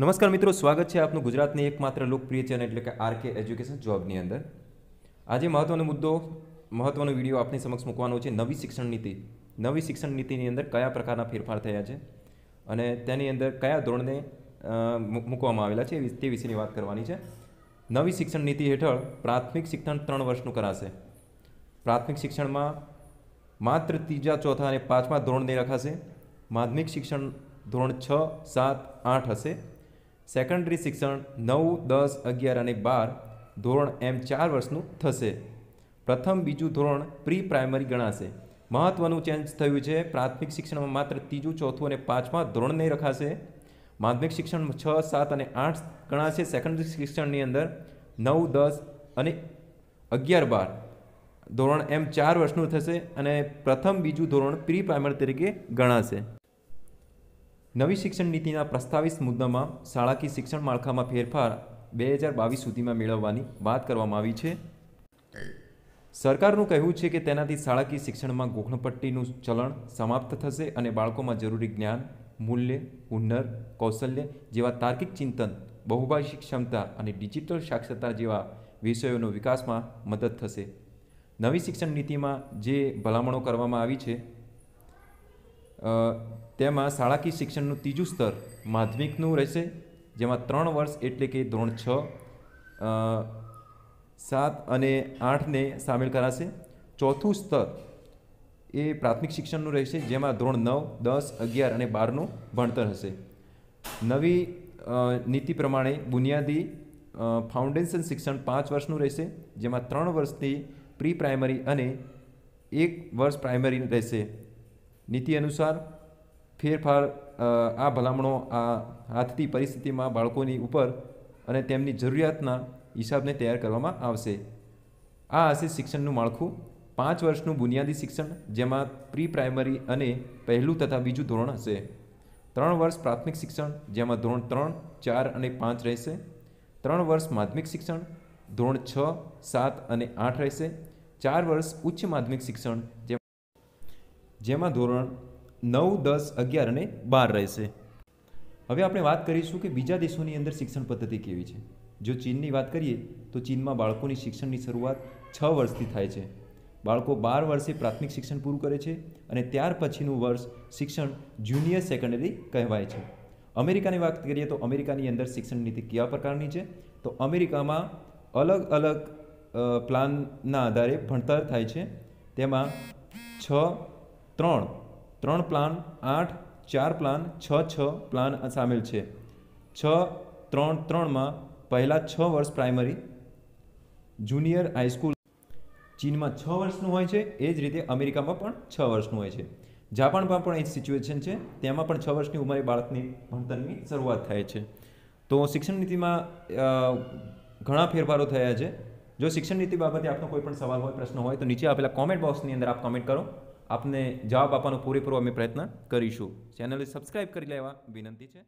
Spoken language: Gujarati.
નમસ્કાર મિત્રો સ્વાગત છે આપનું ગુજરાતની એકમાત્ર લોકપ્રિય ચેનલ એટલે કે આરકે એજ્યુકેશન જોબની અંદર આજે મહત્વનો મુદ્દો મહત્વનો વિડીયો આપની સમક્ષ મૂકવાનો છે નવી શિક્ષણ નીતિ નવી શિક્ષણ નીતિની અંદર કયા પ્રકારના ફેરફાર થયા છે અને તેની અંદર કયા ધોરણને મૂકવામાં આવેલા છે તે વિશેની વાત કરવાની છે નવી શિક્ષણ નીતિ હેઠળ પ્રાથમિક શિક્ષણ ત્રણ વર્ષનું કરાશે પ્રાથમિક શિક્ષણમાં માત્ર ત્રીજા ચોથા અને પાંચમા ધોરણને રખાશે માધ્યમિક શિક્ષણ ધોરણ છ સાત આઠ હશે સેકન્ડરી શિક્ષણ નવ દસ અગિયાર અને બાર ધોરણ એમ ચાર વર્ષનું થશે પ્રથમ બીજું ધોરણ પ્રી પ્રાઇમરી ગણાશે મહત્ત્વનું ચેન્જ થયું છે પ્રાથમિક શિક્ષણમાં માત્ર ત્રીજું ચોથું અને પાંચમા નહીં રખાશે માધ્યમિક શિક્ષણ છ સાત અને આઠ ગણાશે સેકન્ડરી શિક્ષણની અંદર નવ દસ અને અગિયાર બાર ધોરણ એમ ચાર વર્ષનું થશે અને પ્રથમ બીજું ધોરણ પ્રી પ્રાઇમરી તરીકે ગણાશે નવી શિક્ષણ નીતિના પ્રસ્તાવિત મુદ્દામાં શાળાકીય શિક્ષણ માળખામાં ફેરફાર બે હજાર બાવીસ સુધીમાં મેળવવાની વાત કરવામાં આવી છે સરકારનું કહેવું છે કે તેનાથી શાળાકીય શિક્ષણમાં ગોખણપટ્ટીનું ચલણ સમાપ્ત થશે અને બાળકોમાં જરૂરી જ્ઞાન મૂલ્ય હુનર કૌશલ્ય જેવા તાર્કિક ચિંતન બહુભાષી ક્ષમતા અને ડિજિટલ સાક્ષરતા જેવા વિષયોનો વિકાસમાં મદદ થશે નવી શિક્ષણ નીતિમાં જે ભલામણો કરવામાં આવી છે તેમાં શાળાકીય શિક્ષણનું ત્રીજું સ્તર માધ્યમિકનું રહેશે જેમાં ત્રણ વર્ષ એટલે કે ધોરણ છ સાત અને આઠને સામેલ કરાશે ચોથું સ્તર એ પ્રાથમિક શિક્ષણનું રહેશે જેમાં ધોરણ નવ દસ અગિયાર અને બારનું ભણતર હશે નવી નીતિ પ્રમાણે બુનિયાદી ફાઉન્ડેશન શિક્ષણ પાંચ વર્ષનું રહેશે જેમાં ત્રણ વર્ષથી પ્રી પ્રાઇમરી અને એક વર્ષ પ્રાઇમરી રહેશે નીતિ અનુસાર ફેરફાર આ ભલામણો આ હાથથી પરિસ્થિતિમાં બાળકોની ઉપર અને તેમની જરૂરિયાતના હિસાબને તૈયાર કરવામાં આવશે આ હશે શિક્ષણનું માળખું પાંચ વર્ષનું બુનિયાદી શિક્ષણ જેમાં પ્રી પ્રાઇમરી અને પહેલું તથા બીજું ધોરણ હશે ત્રણ વર્ષ પ્રાથમિક શિક્ષણ જેમાં ધોરણ ત્રણ ચાર અને પાંચ રહેશે ત્રણ વર્ષ માધ્યમિક શિક્ષણ ધોરણ છ સાત અને આઠ રહેશે ચાર વર્ષ ઉચ્ચ માધ્યમિક શિક્ષણ જે જેમાં ધોરણ નવ દસ અગિયાર અને બાર રહેશે હવે આપણે વાત કરીશું કે બીજા દેશોની અંદર શિક્ષણ પદ્ધતિ કેવી છે જો ચીનની વાત કરીએ તો ચીનમાં બાળકોની શિક્ષણની શરૂઆત છ વર્ષથી થાય છે બાળકો બાર વર્ષે પ્રાથમિક શિક્ષણ પૂરું કરે છે અને ત્યાર પછીનું વર્ષ શિક્ષણ જુનિયર સેકન્ડરી કહેવાય છે અમેરિકાની વાત કરીએ તો અમેરિકાની અંદર શિક્ષણ નીતિ કયા પ્રકારની છે તો અમેરિકામાં અલગ અલગ પ્લાનના આધારે ભણતર થાય છે તેમાં છ ત્રણ ત્રણ પ્લાન આઠ ચાર પ્લાન છ છ પ્લાન સામેલ છે છ ત્રણ ત્રણમાં પહેલાં છ વર્ષ પ્રાઇમરી જુનિયર હાઈસ્કૂલ ચીનમાં છ વર્ષનું હોય છે એ જ રીતે અમેરિકામાં પણ છ વર્ષનું હોય છે જાપાનમાં પણ એ જ સિચ્યુએશન છે તેમાં પણ છ વર્ષની ઉંમરે બાળકની ભણતરની શરૂઆત થાય છે તો શિક્ષણ નીતિમાં ઘણા ફેરફારો થયા છે જો શિક્ષણ નીતિ બાબતે આપનો કોઈ પણ સવાલ હોય પ્રશ્ન હોય તો નીચે આપેલા કોમેન્ટ બોક્સની અંદર આપ કોમેન્ટ કરો આપને જવાબ આપવાનો પૂરેપૂરો અમે પ્રયત્ન કરીશું ચેનલને સબસ્ક્રાઈબ કરી લેવા વિનંતી છે